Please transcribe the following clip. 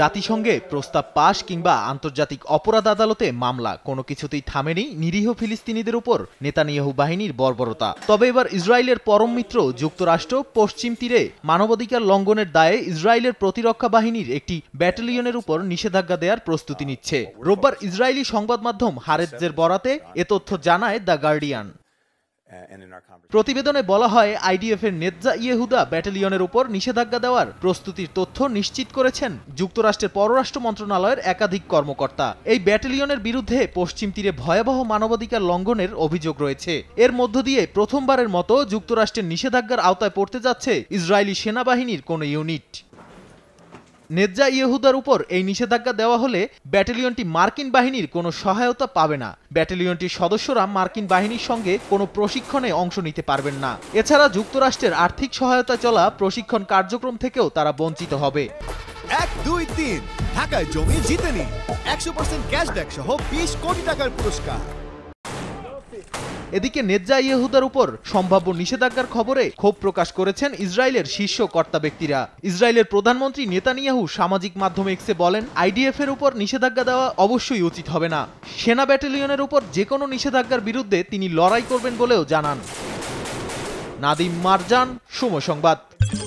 জাতিসংঘে প্রস্তাব পাশ কিংবা আন্তর্জাতিক অপরাধ আদালতে মামলা কোনো কিছুতেই থামেনি নিরীহ ফিলিস্তিনিদের উপর নেতানিয়াহু বাহিনীর বর্বরতা তবে এবার ইসরায়েলের পরম মিত্র যুক্তরাষ্ট্র পশ্চিম তীরে মানবাধিকার লঙ্ঘনের দায়ে ইসরায়েলের প্রতিরক্ষা বাহিনীর একটি ব্যাটালিয়নের উপর নিষেধাজ্ঞা দেওয়ার প্রস্তুতি নিচ্ছে রোববার ইসরায়েলি সংবাদ মাধ্যম হারেজের বরাতে এ তথ্য জানায় দ্য গার্ডিয়ান প্রতিবেদনে বলা হয় আইডিএফ এর নেতজা ইয়েহুদা ব্যাটালিয়নের উপর নিষেধাজ্ঞা দেওয়ার প্রস্তুতির তথ্য নিশ্চিত করেছেন যুক্তরাষ্ট্রের পররাষ্ট্র মন্ত্রণালয়ের একাধিক কর্মকর্তা এই ব্যাটালিয়নের বিরুদ্ধে পশ্চিম তীরে ভয়াবহ মানবাধিকার লঙ্ঘনের অভিযোগ রয়েছে এর মধ্য দিয়ে প্রথমবারের মতো যুক্তরাষ্ট্রের নিষেধাজ্ঞার আওতায় পড়তে যাচ্ছে ইসরায়েলি সেনাবাহিনীর কোনো ইউনিট নেজ্জা ইয়েহুদার উপর এই নিষেধাজ্ঞা দেওয়া হলে ব্যাটালিয়নটি মার্কিন বাহিনীর কোনো সহায়তা পাবে না ব্যাটালিয়নটির সদস্যরা মার্কিন বাহিনীর সঙ্গে কোনো প্রশিক্ষণে অংশ নিতে পারবেন না এছাড়া যুক্তরাষ্ট্রের আর্থিক সহায়তা চলা প্রশিক্ষণ কার্যক্রম থেকেও তারা বঞ্চিত হবে এক দুই তিন ঢাকায় জমি জিতে নিন একশো পার্সেন্ট ক্যাশব্যাক সহ বিশ কোটি টাকার পুরস্কার এদিকে নেজ্জা ইয়েহুদার উপর সম্ভাব্য নিষেধাজ্ঞার খবরে ক্ষোভ প্রকাশ করেছেন ইসরায়েলের শীর্ষ কর্তা ব্যক্তিরা ইসরায়েলের প্রধানমন্ত্রী নেতানিয়াহু সামাজিক মাধ্যমে এক্সে বলেন আইডিএফ এর উপর নিষেধাজ্ঞা দেওয়া অবশ্যই উচিত হবে না সেনা ব্যাটালিয়নের উপর যে কোনো নিষেধাজ্ঞার বিরুদ্ধে তিনি লড়াই করবেন বলেও জানান নাদিম মারজান সুম সংবাদ